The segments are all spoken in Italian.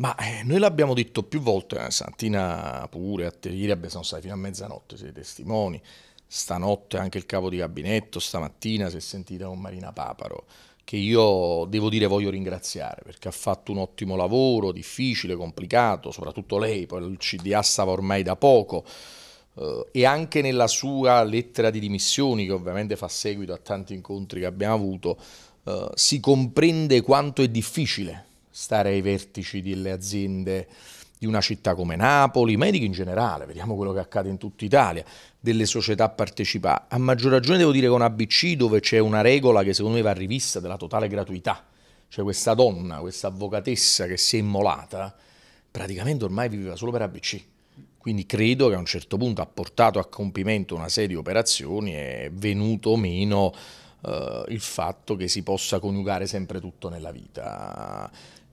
Ma eh, noi l'abbiamo detto più volte, eh, Santina pure, a te, ieri abbiamo stati fino a mezzanotte, siete testimoni, stanotte anche il capo di gabinetto, stamattina si è sentita con Marina Paparo, che io devo dire voglio ringraziare perché ha fatto un ottimo lavoro, difficile, complicato, soprattutto lei, poi il CDA stava ormai da poco, eh, e anche nella sua lettera di dimissioni, che ovviamente fa seguito a tanti incontri che abbiamo avuto, eh, si comprende quanto è difficile stare ai vertici delle aziende di una città come Napoli, medici in generale, vediamo quello che accade in tutta Italia, delle società partecipate. A maggior ragione devo dire con ABC dove c'è una regola che secondo me va rivista della totale gratuità. Cioè questa donna, questa avvocatessa che si è immolata, praticamente ormai viveva solo per ABC. Quindi credo che a un certo punto ha portato a compimento una serie di operazioni e è venuto meno eh, il fatto che si possa coniugare sempre tutto nella vita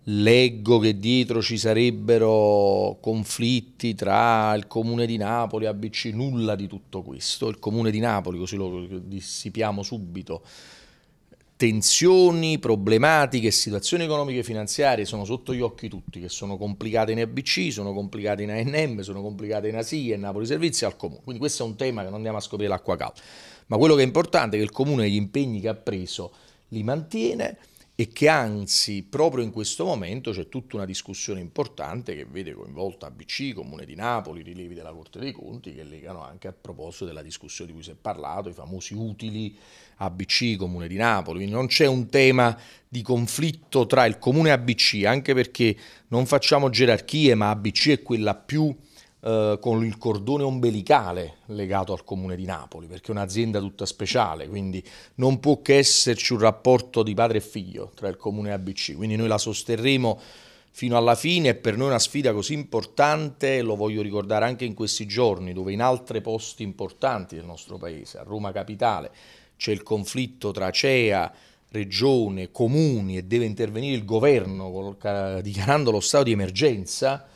leggo che dietro ci sarebbero conflitti tra il comune di Napoli e ABC, nulla di tutto questo. Il comune di Napoli, così lo dissipiamo subito. Tensioni, problematiche, situazioni economiche e finanziarie sono sotto gli occhi tutti, che sono complicate in ABC, sono complicate in ANM, sono complicate in ASI e Napoli Servizi al comune. Quindi questo è un tema che non andiamo a scoprire l'acqua calda. Ma quello che è importante è che il comune gli impegni che ha preso li mantiene e che anzi proprio in questo momento c'è tutta una discussione importante che vede coinvolta ABC, Comune di Napoli, rilievi della Corte dei Conti che legano anche a proposito della discussione di cui si è parlato, i famosi utili ABC, Comune di Napoli. Quindi non c'è un tema di conflitto tra il Comune e ABC, anche perché non facciamo gerarchie, ma ABC è quella più eh, con il cordone ombelicale legato al comune di Napoli, perché è un'azienda tutta speciale, quindi non può che esserci un rapporto di padre e figlio tra il comune e ABC, quindi noi la sosterremo fino alla fine è per noi una sfida così importante, lo voglio ricordare anche in questi giorni, dove in altri posti importanti del nostro paese, a Roma Capitale, c'è il conflitto tra CEA, regione, comuni e deve intervenire il governo dichiarando lo stato di emergenza,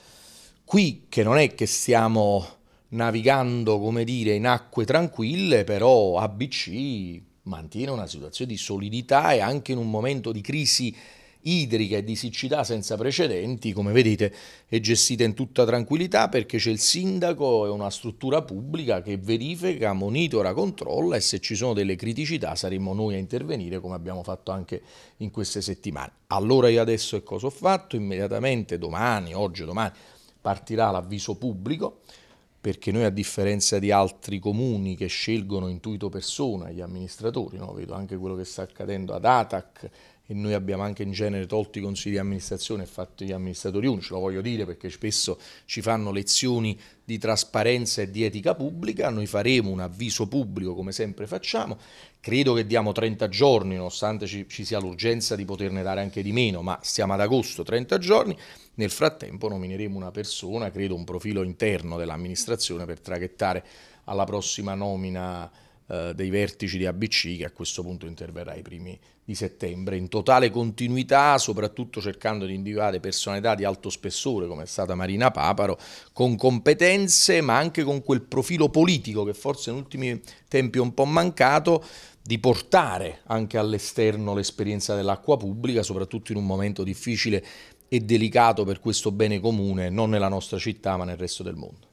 Qui che non è che stiamo navigando, come dire, in acque tranquille, però ABC mantiene una situazione di solidità e anche in un momento di crisi idrica e di siccità senza precedenti, come vedete, è gestita in tutta tranquillità perché c'è il sindaco e una struttura pubblica che verifica, monitora, controlla e se ci sono delle criticità saremmo noi a intervenire come abbiamo fatto anche in queste settimane. Allora io adesso che cosa ho fatto? Immediatamente domani, oggi, domani partirà l'avviso pubblico perché noi a differenza di altri comuni che scelgono intuito persona gli amministratori, no? vedo anche quello che sta accadendo ad Atac e noi abbiamo anche in genere tolto i consigli di amministrazione e fatto gli amministratori unici, lo voglio dire perché spesso ci fanno lezioni di trasparenza e di etica pubblica, noi faremo un avviso pubblico come sempre facciamo, credo che diamo 30 giorni, nonostante ci, ci sia l'urgenza di poterne dare anche di meno, ma siamo ad agosto, 30 giorni, nel frattempo nomineremo una persona, credo un profilo interno dell'amministrazione per traghettare alla prossima nomina eh, dei vertici di ABC che a questo punto interverrà ai primi di settembre, in totale continuità, soprattutto cercando di individuare personalità di alto spessore come è stata Marina Paparo, con competenze ma anche con quel profilo politico che forse in ultimi tempi è un po' mancato, di portare anche all'esterno l'esperienza dell'acqua pubblica, soprattutto in un momento difficile e delicato per questo bene comune, non nella nostra città ma nel resto del mondo.